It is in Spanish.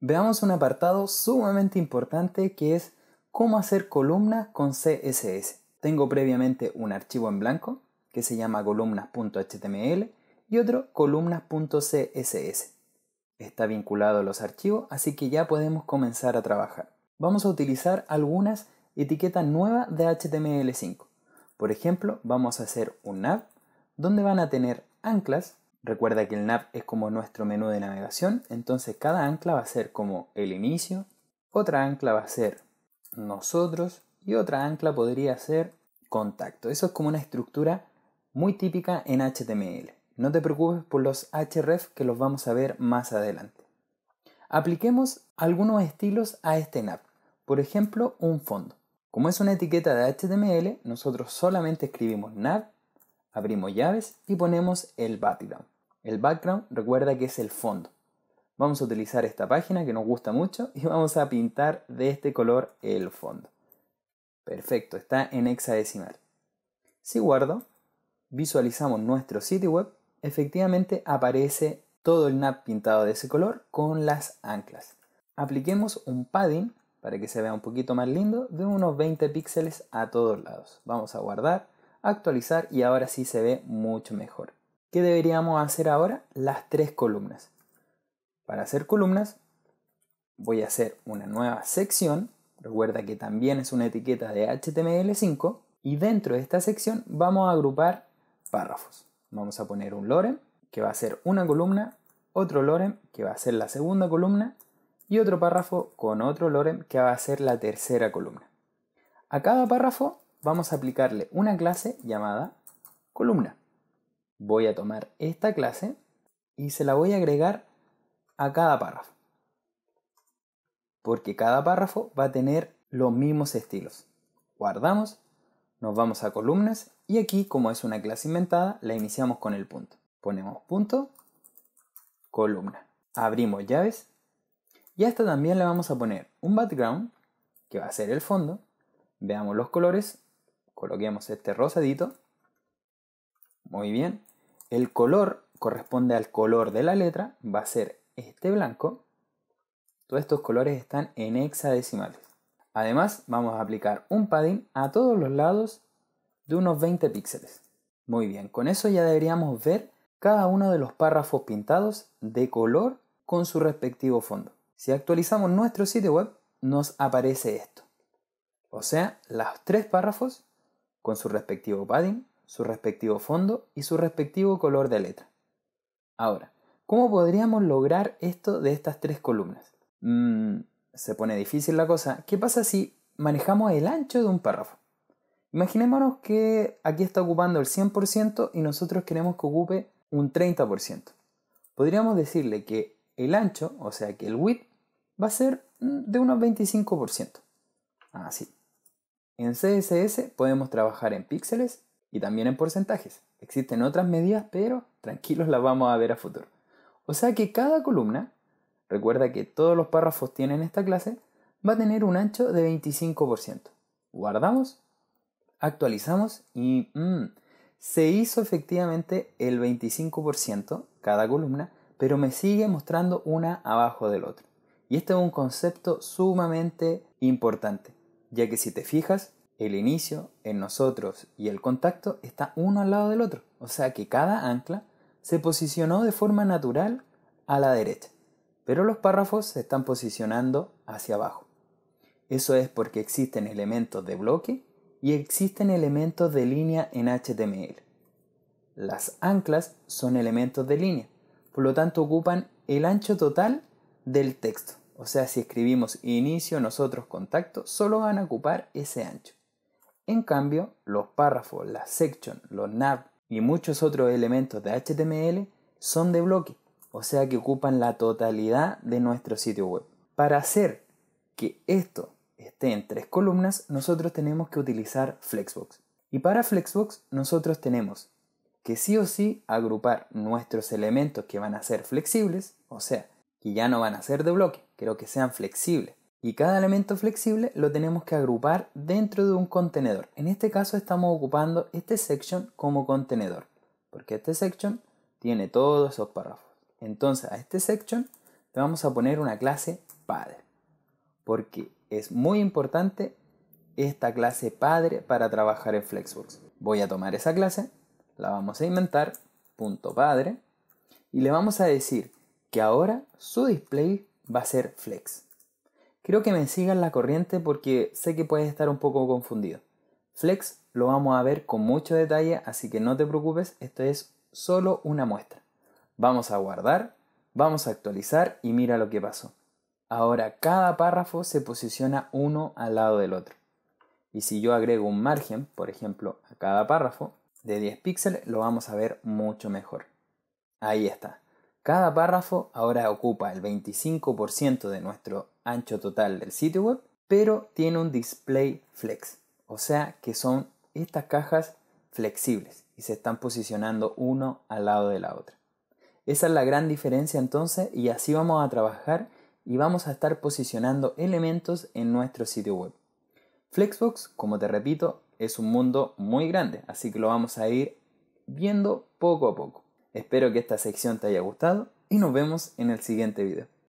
Veamos un apartado sumamente importante que es cómo hacer columnas con CSS. Tengo previamente un archivo en blanco que se llama columnas.html y otro columnas.css. Está vinculado a los archivos, así que ya podemos comenzar a trabajar. Vamos a utilizar algunas etiquetas nuevas de HTML5. Por ejemplo, vamos a hacer un nav donde van a tener anclas Recuerda que el nav es como nuestro menú de navegación, entonces cada ancla va a ser como el inicio, otra ancla va a ser nosotros y otra ancla podría ser contacto. Eso es como una estructura muy típica en HTML. No te preocupes por los href que los vamos a ver más adelante. Apliquemos algunos estilos a este nav. Por ejemplo, un fondo. Como es una etiqueta de HTML, nosotros solamente escribimos nav, abrimos llaves y ponemos el batidown. El background recuerda que es el fondo. Vamos a utilizar esta página que nos gusta mucho y vamos a pintar de este color el fondo. Perfecto, está en hexadecimal. Si guardo, visualizamos nuestro sitio web, efectivamente aparece todo el NAP pintado de ese color con las anclas. Apliquemos un padding para que se vea un poquito más lindo de unos 20 píxeles a todos lados. Vamos a guardar, actualizar y ahora sí se ve mucho mejor. ¿Qué deberíamos hacer ahora? Las tres columnas. Para hacer columnas voy a hacer una nueva sección. Recuerda que también es una etiqueta de HTML5 y dentro de esta sección vamos a agrupar párrafos. Vamos a poner un lorem que va a ser una columna, otro lorem que va a ser la segunda columna y otro párrafo con otro lorem que va a ser la tercera columna. A cada párrafo vamos a aplicarle una clase llamada columna voy a tomar esta clase y se la voy a agregar a cada párrafo. Porque cada párrafo va a tener los mismos estilos. Guardamos, nos vamos a columnas y aquí, como es una clase inventada, la iniciamos con el punto. Ponemos punto, columna. Abrimos llaves y a esta también le vamos a poner un background, que va a ser el fondo. Veamos los colores, coloquemos este rosadito. Muy bien. El color corresponde al color de la letra, va a ser este blanco. Todos estos colores están en hexadecimales. Además, vamos a aplicar un padding a todos los lados de unos 20 píxeles. Muy bien, con eso ya deberíamos ver cada uno de los párrafos pintados de color con su respectivo fondo. Si actualizamos nuestro sitio web, nos aparece esto. O sea, los tres párrafos con su respectivo padding su respectivo fondo y su respectivo color de letra. Ahora, ¿cómo podríamos lograr esto de estas tres columnas? Mm, se pone difícil la cosa. ¿Qué pasa si manejamos el ancho de un párrafo? Imaginémonos que aquí está ocupando el 100% y nosotros queremos que ocupe un 30%. Podríamos decirle que el ancho, o sea que el width, va a ser mm, de unos 25%. Así. Ah, en CSS podemos trabajar en píxeles y también en porcentajes. Existen otras medidas, pero tranquilos las vamos a ver a futuro. O sea que cada columna, recuerda que todos los párrafos tienen esta clase, va a tener un ancho de 25%. Guardamos, actualizamos y mm, se hizo efectivamente el 25% cada columna, pero me sigue mostrando una abajo del otro. Y este es un concepto sumamente importante, ya que si te fijas, el inicio en nosotros y el contacto está uno al lado del otro. O sea que cada ancla se posicionó de forma natural a la derecha, pero los párrafos se están posicionando hacia abajo. Eso es porque existen elementos de bloque y existen elementos de línea en HTML. Las anclas son elementos de línea, por lo tanto ocupan el ancho total del texto. O sea, si escribimos inicio, nosotros contacto, solo van a ocupar ese ancho. En cambio, los párrafos, las sections, los nav y muchos otros elementos de HTML son de bloque, o sea que ocupan la totalidad de nuestro sitio web. Para hacer que esto esté en tres columnas, nosotros tenemos que utilizar Flexbox. Y para Flexbox nosotros tenemos que sí o sí agrupar nuestros elementos que van a ser flexibles, o sea, que ya no van a ser de bloque, pero que sean flexibles y cada elemento flexible lo tenemos que agrupar dentro de un contenedor. En este caso estamos ocupando este section como contenedor, porque este section tiene todos esos párrafos. Entonces a este section le vamos a poner una clase padre, porque es muy importante esta clase padre para trabajar en Flexbox. Voy a tomar esa clase, la vamos a inventar, punto padre, y le vamos a decir que ahora su display va a ser flex. Quiero que me sigan la corriente porque sé que puedes estar un poco confundido. Flex lo vamos a ver con mucho detalle, así que no te preocupes, esto es solo una muestra. Vamos a guardar, vamos a actualizar y mira lo que pasó. Ahora cada párrafo se posiciona uno al lado del otro. Y si yo agrego un margen, por ejemplo, a cada párrafo de 10 píxeles, lo vamos a ver mucho mejor. Ahí está. Cada párrafo ahora ocupa el 25% de nuestro ancho total del sitio web, pero tiene un display flex, o sea que son estas cajas flexibles y se están posicionando uno al lado de la otra. Esa es la gran diferencia entonces y así vamos a trabajar y vamos a estar posicionando elementos en nuestro sitio web. Flexbox, como te repito, es un mundo muy grande, así que lo vamos a ir viendo poco a poco. Espero que esta sección te haya gustado y nos vemos en el siguiente video.